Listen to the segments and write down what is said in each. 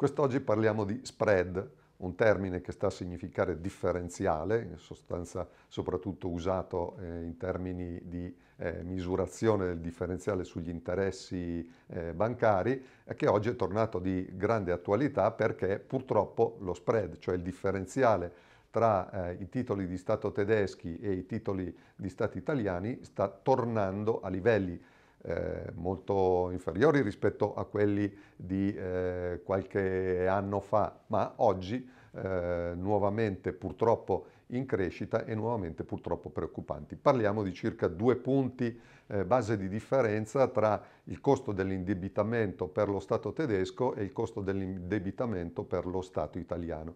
Quest'oggi parliamo di spread, un termine che sta a significare differenziale, in sostanza soprattutto usato eh, in termini di eh, misurazione del differenziale sugli interessi eh, bancari, che oggi è tornato di grande attualità perché purtroppo lo spread, cioè il differenziale tra eh, i titoli di Stato tedeschi e i titoli di Stato italiani, sta tornando a livelli eh, molto inferiori rispetto a quelli di eh, qualche anno fa, ma oggi eh, nuovamente purtroppo in crescita e nuovamente purtroppo preoccupanti. Parliamo di circa due punti eh, base di differenza tra il costo dell'indebitamento per lo Stato tedesco e il costo dell'indebitamento per lo Stato italiano.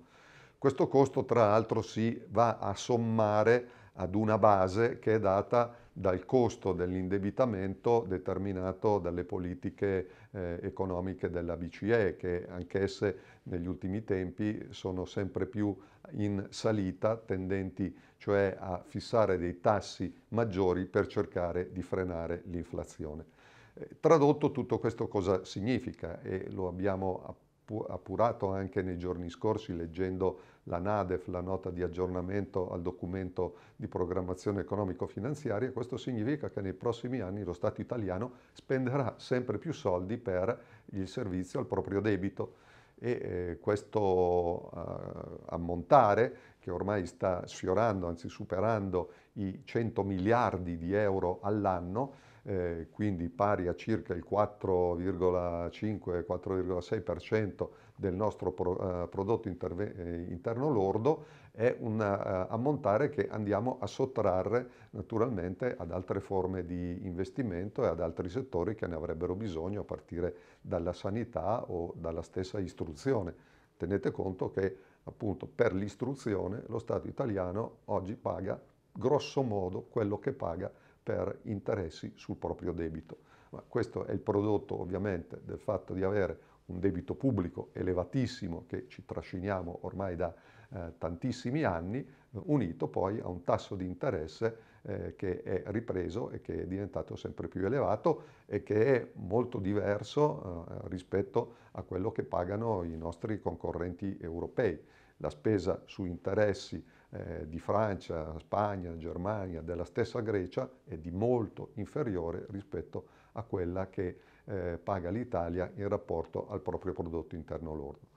Questo costo tra l'altro si va a sommare ad una base che è data dal costo dell'indebitamento determinato dalle politiche eh, economiche della BCE, che anch'esse negli ultimi tempi sono sempre più in salita, tendenti cioè a fissare dei tassi maggiori per cercare di frenare l'inflazione. Eh, tradotto tutto questo cosa significa? E lo abbiamo appunto appurato anche nei giorni scorsi leggendo la NADEF, la nota di aggiornamento al documento di programmazione economico-finanziaria, questo significa che nei prossimi anni lo Stato italiano spenderà sempre più soldi per il servizio al proprio debito e eh, questo eh, ammontare che ormai sta sfiorando, anzi superando i 100 miliardi di euro all'anno, eh, quindi pari a circa il 4,5-4,6% del nostro pro, eh, prodotto interve- eh, interno lordo, è un uh, ammontare che andiamo a sottrarre naturalmente ad altre forme di investimento e ad altri settori che ne avrebbero bisogno a partire dalla sanità o dalla stessa istruzione. Tenete conto che appunto per l'istruzione lo Stato italiano oggi paga grosso modo quello che paga per interessi sul proprio debito. Ma questo è il prodotto ovviamente del fatto di avere un debito pubblico elevatissimo che ci trasciniamo ormai da eh, tantissimi anni, unito poi a un tasso di interesse eh, che è ripreso e che è diventato sempre più elevato e che è molto diverso eh, rispetto a quello che pagano i nostri concorrenti europei la spesa su interessi eh, di Francia, Spagna, Germania, della stessa Grecia è di molto inferiore rispetto a quella che eh, paga l'Italia in rapporto al proprio prodotto interno lordo.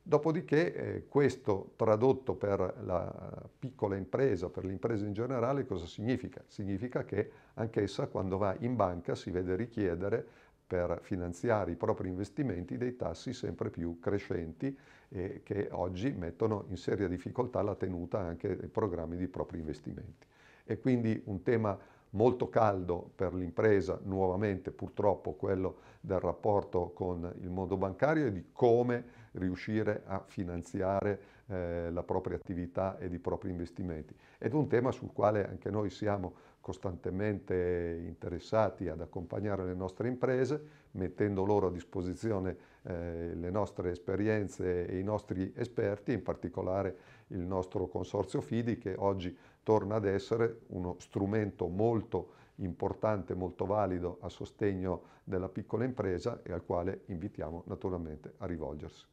Dopodiché eh, questo tradotto per la piccola impresa, per l'impresa in generale, cosa significa? Significa che anch'essa quando va in banca si vede richiedere per finanziare i propri investimenti dei tassi sempre più crescenti e che oggi mettono in seria difficoltà la tenuta anche dei programmi di propri investimenti. E quindi un tema molto caldo per l'impresa, nuovamente purtroppo quello del rapporto con il mondo bancario e di come riuscire a finanziare eh, la propria attività ed i propri investimenti. Ed un tema sul quale anche noi siamo costantemente interessati ad accompagnare le nostre imprese, mettendo loro a disposizione eh, le nostre esperienze e i nostri esperti, in particolare il nostro consorzio FIDI che oggi torna ad essere uno strumento molto importante, molto valido a sostegno della piccola impresa e al quale invitiamo naturalmente a rivolgersi.